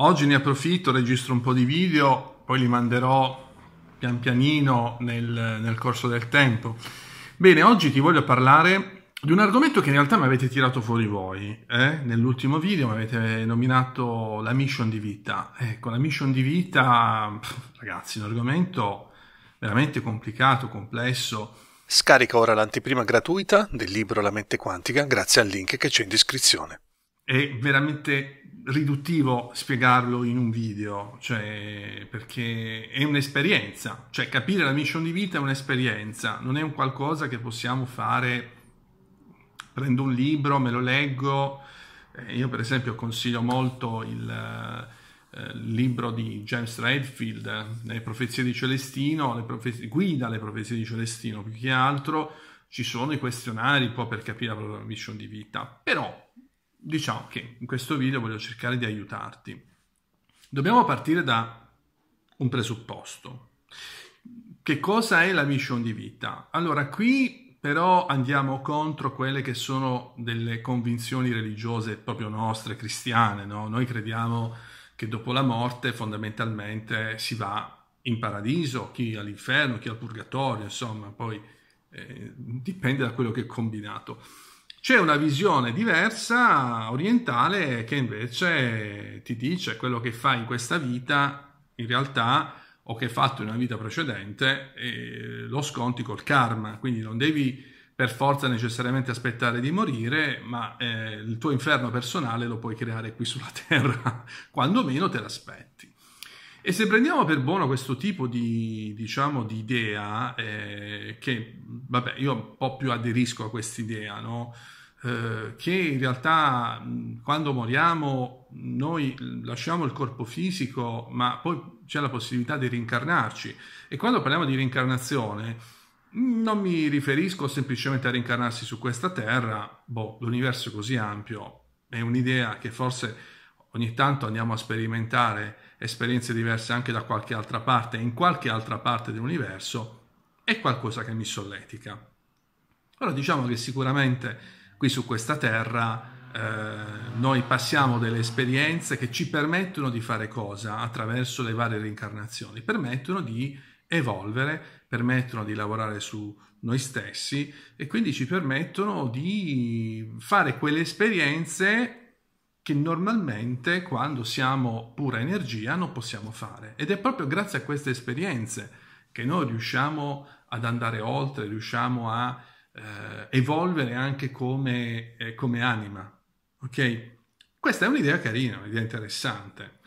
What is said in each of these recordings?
Oggi ne approfitto, registro un po' di video, poi li manderò pian pianino nel, nel corso del tempo. Bene, oggi ti voglio parlare di un argomento che in realtà mi avete tirato fuori voi. Eh? Nell'ultimo video mi avete nominato la mission di vita. Ecco, la mission di vita, ragazzi, è un argomento veramente complicato, complesso. Scarica ora l'anteprima gratuita del libro La mente quantica grazie al link che c'è in descrizione è veramente riduttivo spiegarlo in un video, cioè, perché è un'esperienza, cioè capire la mission di vita è un'esperienza, non è un qualcosa che possiamo fare, prendo un libro, me lo leggo, eh, io per esempio consiglio molto il, eh, il libro di James Redfield, Le profezie di Celestino, le profezie, guida le profezie di Celestino, più che altro ci sono i questionari un po' per capire la propria mission di vita, però diciamo che in questo video voglio cercare di aiutarti. Dobbiamo partire da un presupposto. Che cosa è la mission di vita? Allora, qui però andiamo contro quelle che sono delle convinzioni religiose proprio nostre, cristiane. No? Noi crediamo che dopo la morte fondamentalmente si va in paradiso, chi all'inferno, chi al purgatorio, insomma, poi eh, dipende da quello che è combinato. C'è una visione diversa, orientale, che invece ti dice quello che fai in questa vita, in realtà, o che hai fatto in una vita precedente, lo sconti col karma. Quindi non devi per forza necessariamente aspettare di morire, ma eh, il tuo inferno personale lo puoi creare qui sulla terra, quando meno te l'aspetti. E se prendiamo per buono questo tipo di, diciamo, di idea, eh, che vabbè, io un po' più aderisco a quest'idea, no? Eh, che in realtà quando moriamo noi lasciamo il corpo fisico, ma poi c'è la possibilità di rincarnarci. E quando parliamo di rincarnazione, non mi riferisco semplicemente a rincarnarsi su questa terra, boh, l'universo è così ampio, è un'idea che forse ogni tanto andiamo a sperimentare esperienze diverse anche da qualche altra parte, in qualche altra parte dell'universo, è qualcosa che mi solletica. Ora diciamo che sicuramente qui su questa terra eh, noi passiamo delle esperienze che ci permettono di fare cosa attraverso le varie reincarnazioni? Permettono di evolvere, permettono di lavorare su noi stessi e quindi ci permettono di fare quelle esperienze che normalmente quando siamo pura energia non possiamo fare. Ed è proprio grazie a queste esperienze che noi riusciamo ad andare oltre, riusciamo a eh, evolvere anche come, eh, come anima. Ok? Questa è un'idea carina, un'idea interessante.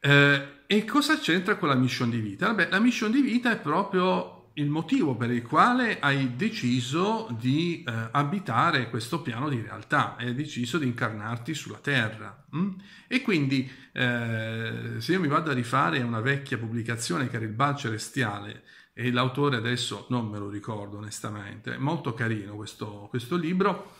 Eh, e cosa c'entra con la mission di vita? Vabbè, la mission di vita è proprio il motivo per il quale hai deciso di eh, abitare questo piano di realtà, hai deciso di incarnarti sulla Terra. Mm? E quindi, eh, se io mi vado a rifare una vecchia pubblicazione che era il Bal Celestiale, e l'autore adesso non me lo ricordo onestamente, è molto carino questo, questo, libro,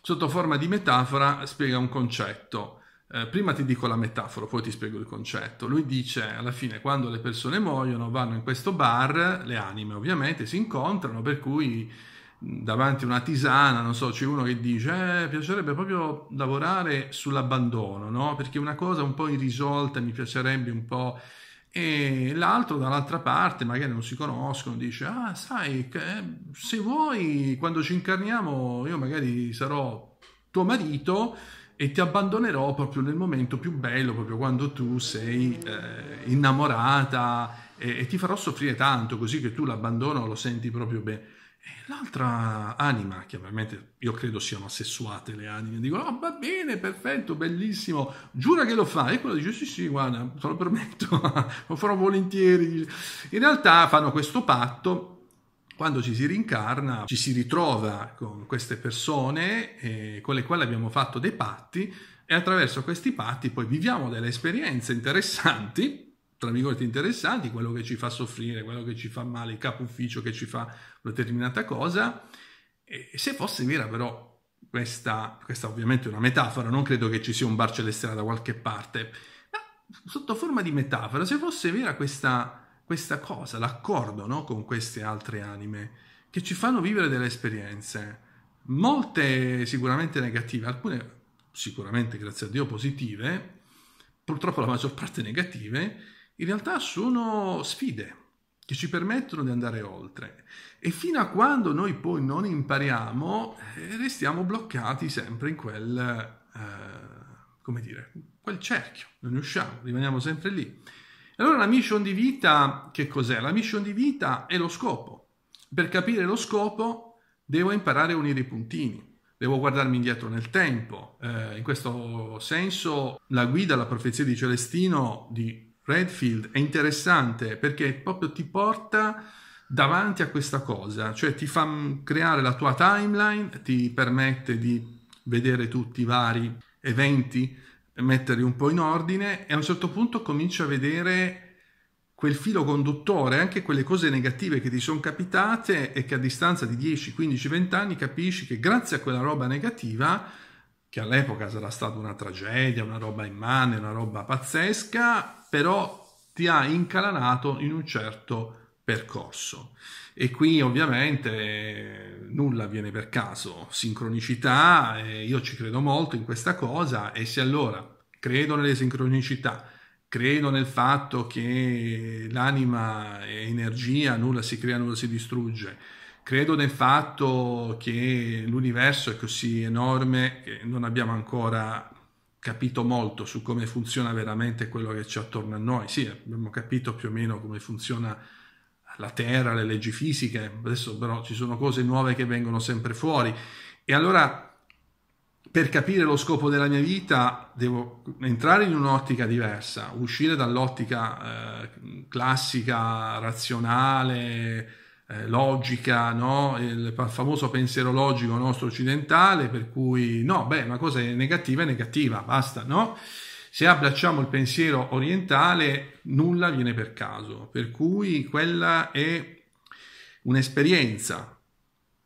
sotto forma di metafora spiega un concetto. Eh, prima ti dico la metafora, poi ti spiego il concetto. Lui dice alla fine quando le persone muoiono vanno in questo bar, le anime ovviamente si incontrano, per cui davanti a una tisana, non so, c'è uno che dice eh, piacerebbe proprio lavorare sull'abbandono, no? Perché una cosa un po' irrisolta, mi piacerebbe un po' e l'altro dall'altra parte magari non si conoscono dice ah sai se vuoi quando ci incarniamo io magari sarò tuo marito e ti abbandonerò proprio nel momento più bello proprio quando tu sei eh, innamorata e, e, ti farò soffrire tanto così che tu l'abbandono lo senti proprio bene L'altra anima, che ovviamente io credo siano assessuate le anime, dicono: oh, va bene, perfetto, bellissimo, giura che lo fa. E quello dice: sì, sì, guarda, te lo permetto, lo farò volentieri. In realtà fanno questo patto. Quando ci si rincarna, ci si ritrova con queste persone eh, con le quali abbiamo fatto dei patti e attraverso questi patti poi viviamo delle esperienze interessanti tra virgolette interessanti, quello che ci fa soffrire, quello che ci fa male, il capo ufficio che ci fa una determinata cosa. E se fosse vera però questa, questa ovviamente è una metafora, non credo che ci sia un bar celestiale da qualche parte, ma sotto forma di metafora, se fosse vera questa, questa cosa, l'accordo no, con queste altre anime, che ci fanno vivere delle esperienze, molte sicuramente negative, alcune sicuramente grazie a Dio positive, purtroppo la maggior parte negative, in realtà sono sfide che ci permettono di andare oltre e fino a quando noi poi non impariamo eh, restiamo bloccati sempre in quel, eh, come dire, quel cerchio, non ne usciamo, rimaniamo sempre lì. Allora la mission di vita che cos'è? La mission di vita è lo scopo. Per capire lo scopo devo imparare a unire i puntini devo guardarmi indietro nel tempo. Eh, in questo senso, la guida, la profezia di Celestino di Redfield è interessante perché proprio ti porta davanti a questa cosa, cioè ti fa creare la tua timeline, ti permette di vedere tutti i vari eventi, metterli un po' in ordine e a un certo punto cominci a vedere quel filo conduttore, anche quelle cose negative che ti sono capitate e che a distanza di 10, 15, 20 anni capisci che grazie a quella roba negativa, che all'epoca sarà stata una tragedia, una roba immane, una roba pazzesca, però ti ha incalanato in un certo percorso. E qui ovviamente nulla avviene per caso, sincronicità, eh, io ci credo molto in questa cosa e se allora credo nelle sincronicità, credo nel fatto che l'anima è energia, nulla si crea, nulla si distrugge, credo nel fatto che l'universo è così enorme che non abbiamo ancora capito molto su come funziona veramente quello che c'è attorno a noi. Sì, abbiamo capito più o meno come funziona la Terra, le leggi fisiche, adesso però ci sono cose nuove che vengono sempre fuori. E allora per capire lo scopo della mia vita devo entrare in un'ottica diversa, uscire dall'ottica eh, classica, razionale, eh, logica, no? il famoso pensiero logico nostro occidentale, per cui no, beh, una cosa è negativa è negativa, basta, no? Se abbracciamo il pensiero orientale, nulla viene per caso, per cui quella è un'esperienza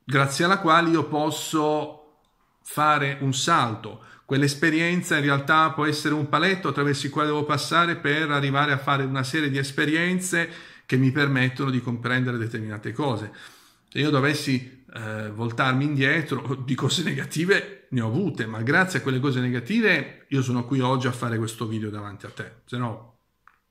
grazie alla quale io posso fare un salto. Quell'esperienza in realtà può essere un paletto attraverso il quale devo passare per arrivare a fare una serie di esperienze che mi permettono di comprendere determinate cose. Se io dovessi eh, voltarmi indietro, di cose negative ne ho avute, ma grazie a quelle cose negative io sono qui oggi a fare questo video davanti a te, se no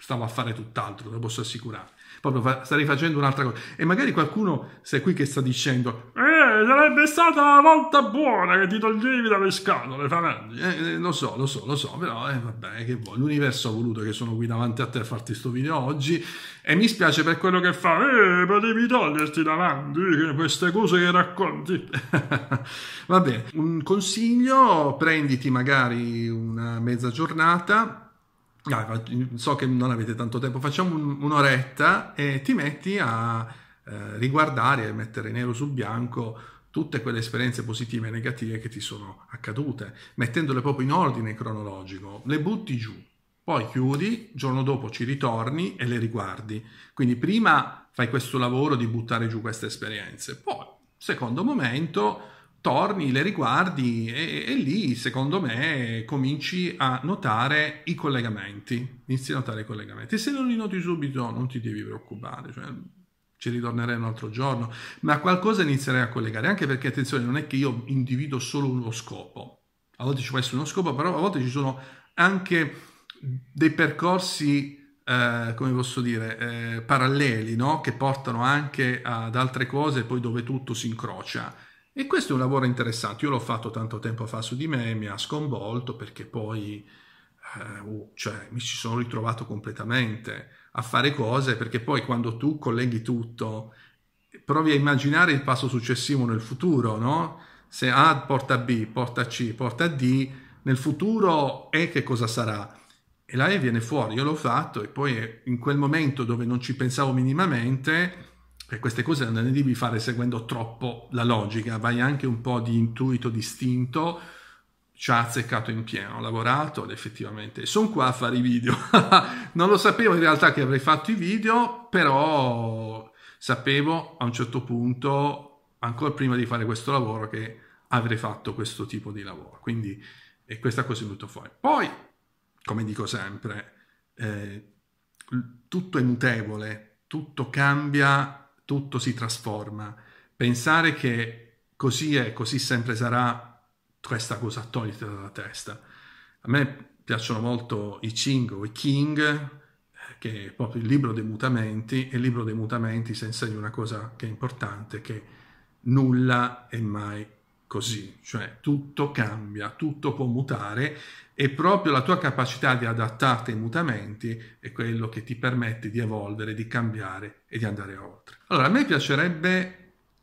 stavo a fare tutt'altro, te lo posso assicurare. Proprio fa- starei facendo un'altra cosa. E magari qualcuno, se è qui che sta dicendo... Eh, sarebbe stata la volta buona che ti toglievi dalle scatole, Farangi. Eh, eh, lo so, lo so, lo so, però eh, vabbè, che vuoi. L'universo ha voluto che sono qui davanti a te a farti sto video oggi e mi spiace per quello che fa. Eh, potevi toglierti davanti queste cose che racconti. Va bene, un consiglio, prenditi magari una mezza giornata Ah, so che non avete tanto tempo, facciamo un, un'oretta e ti metti a eh, riguardare e mettere nero su bianco tutte quelle esperienze positive e negative che ti sono accadute, mettendole proprio in ordine cronologico, le butti giù, poi chiudi, giorno dopo ci ritorni e le riguardi. Quindi prima fai questo lavoro di buttare giù queste esperienze, poi secondo momento torni, le riguardi e, e lì secondo me cominci a notare i collegamenti, inizi a notare i collegamenti. Se non li noti subito non ti devi preoccupare, cioè, ci ritornerei un altro giorno, ma qualcosa inizierei a collegare, anche perché attenzione, non è che io individuo solo uno scopo, a volte ci può essere uno scopo, però a volte ci sono anche dei percorsi, eh, come posso dire, eh, paralleli, no? che portano anche ad altre cose, poi dove tutto si incrocia. E questo è un lavoro interessante, io l'ho fatto tanto tempo fa su di me, mi ha sconvolto perché poi eh, uh, cioè mi ci sono ritrovato completamente a fare cose perché poi quando tu colleghi tutto provi a immaginare il passo successivo nel futuro, no? Se A porta B, porta C, porta D, nel futuro E che cosa sarà? E la E viene fuori, io l'ho fatto e poi in quel momento dove non ci pensavo minimamente, per queste cose non le devi fare seguendo troppo la logica, vai anche un po' di intuito, distinto ci ha azzeccato in pieno, ho lavorato ed effettivamente sono qua a fare i video. non lo sapevo in realtà che avrei fatto i video, però sapevo a un certo punto, ancora prima di fare questo lavoro, che avrei fatto questo tipo di lavoro. Quindi e questa cosa è venuta fuori. Poi, come dico sempre, eh, tutto è mutevole, tutto cambia, tutto si trasforma. Pensare che così è, così sempre sarà questa cosa toglita dalla testa. A me piacciono molto i Ching o i King, che è proprio il libro dei mutamenti, e il libro dei mutamenti si insegna una cosa che è importante, che nulla è mai così, cioè tutto cambia, tutto può mutare e proprio la tua capacità di adattarti ai mutamenti è quello che ti permette di evolvere, di cambiare e di andare oltre. Allora, a me piacerebbe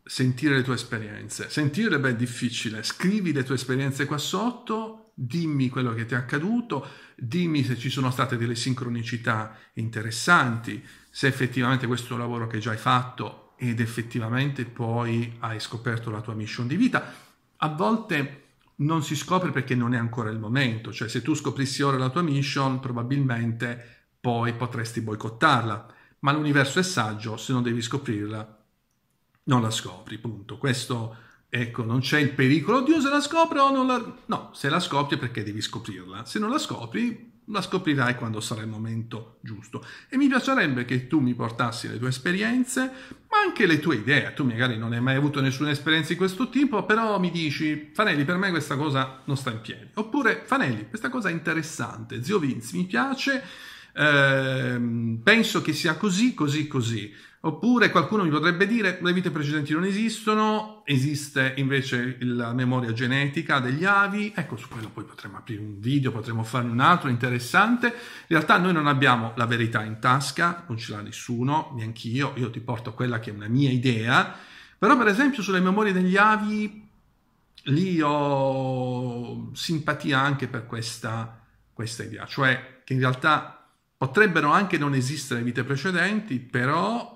sentire le tue esperienze. Sentire beh, è difficile, scrivi le tue esperienze qua sotto, dimmi quello che ti è accaduto, dimmi se ci sono state delle sincronicità interessanti, se effettivamente questo lavoro che già hai fatto ed effettivamente poi hai scoperto la tua mission di vita. A volte non si scopre perché non è ancora il momento, cioè se tu scoprissi ora la tua mission probabilmente poi potresti boicottarla, ma l'universo è saggio, se non devi scoprirla non la scopri, punto. Questo, ecco, non c'è il pericolo, oddio se la scopro o non la... No, se la scopri perché devi scoprirla, se non la scopri la scoprirai quando sarà il momento giusto. E mi piacerebbe che tu mi portassi le tue esperienze, ma anche le tue idee. Tu magari non hai mai avuto nessuna esperienza di questo tipo, però mi dici, Fanelli, per me questa cosa non sta in piedi. Oppure, Fanelli, questa cosa è interessante, zio Vinzi, mi piace, eh, penso che sia così, così, così. Oppure qualcuno mi potrebbe dire le vite precedenti non esistono, esiste invece la memoria genetica degli avi, ecco su quello poi potremmo aprire un video, potremmo farne un altro interessante. In realtà noi non abbiamo la verità in tasca, non ce l'ha nessuno, neanch'io, io, io ti porto quella che è una mia idea, però per esempio sulle memorie degli avi lì ho simpatia anche per questa, questa idea, cioè che in realtà potrebbero anche non esistere vite precedenti, però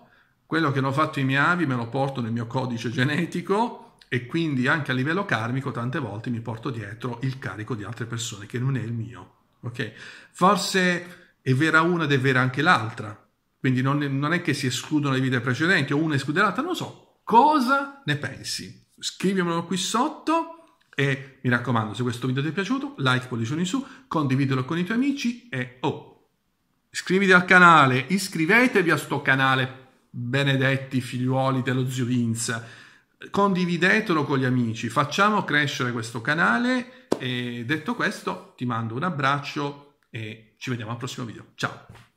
quello che hanno fatto i miei avi me lo porto nel mio codice genetico e quindi anche a livello karmico tante volte mi porto dietro il carico di altre persone che non è il mio. Ok? Forse è vera una ed è vera anche l'altra, quindi non, non è che si escludono le vite precedenti o una esclude l'altra, non so. Cosa ne pensi? Scrivimelo qui sotto. E mi raccomando, se questo video ti è piaciuto, like, pollicione in su, condividilo con i tuoi amici e oh, iscriviti al canale, iscrivetevi a sto canale benedetti figliuoli dello zio Vince. Condividetelo con gli amici, facciamo crescere questo canale e detto questo ti mando un abbraccio e ci vediamo al prossimo video. Ciao!